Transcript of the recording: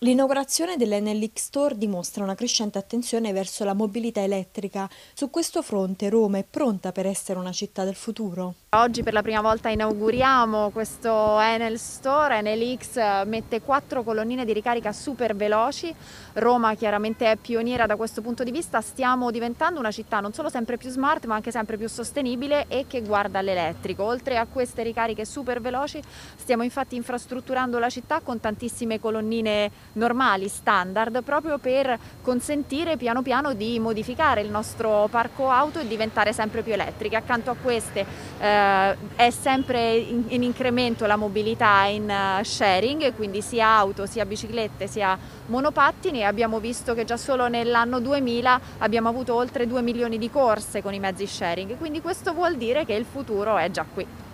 L'inaugurazione dell'Enelic Store dimostra una crescente attenzione verso la mobilità elettrica. Su questo fronte Roma è pronta per essere una città del futuro. Oggi per la prima volta inauguriamo questo Enel Store, Enel X eh, mette quattro colonnine di ricarica super veloci, Roma chiaramente è pioniera da questo punto di vista, stiamo diventando una città non solo sempre più smart ma anche sempre più sostenibile e che guarda all'elettrico. Oltre a queste ricariche super veloci stiamo infatti infrastrutturando la città con tantissime colonnine normali, standard, proprio per consentire piano piano di modificare il nostro parco auto e diventare sempre più elettriche. Accanto a queste eh, è sempre in, in, incremento la mobilità in uh, sharing, quindi sia auto, sia biciclette, sia monopattini e abbiamo visto che già solo nell'anno 2000 abbiamo avuto oltre 2 milioni di corse con i mezzi sharing, quindi questo vuol dire che il futuro è già qui.